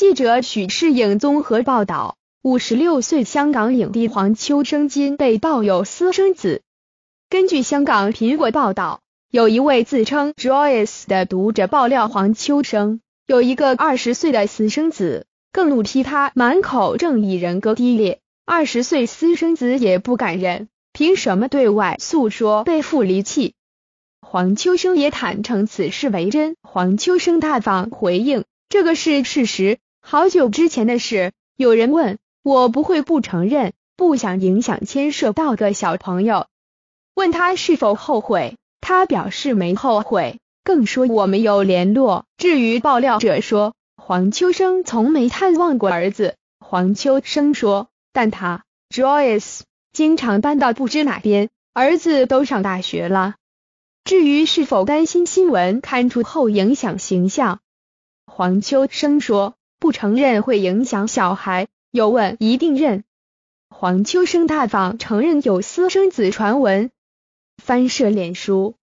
记者许世颖综合报道：五十六岁香港影帝黄秋生今被曝有私生子。根据香港苹果报道，有一位自称 Joyce 的读者爆料黄秋生有一个二十岁的私生子，更怒批他满口正义，人格低劣。二十岁私生子也不敢认，凭什么对外诉说被父离弃？黄秋生也坦诚此事为真。黄秋生大方回应：“这个是事实。”好久之前的事，有人问我，不会不承认，不想影响牵涉到的小朋友。问他是否后悔，他表示没后悔，更说我们有联络。至于爆料者说黄秋生从没探望过儿子，黄秋生说，但他 Joyce 经常搬到不知哪边，儿子都上大学了。至于是否担心新闻刊出后影响形象，黄秋生说。不承认会影响小孩，有问一定认。黄秋生大方承认有私生子传闻，翻摄脸书。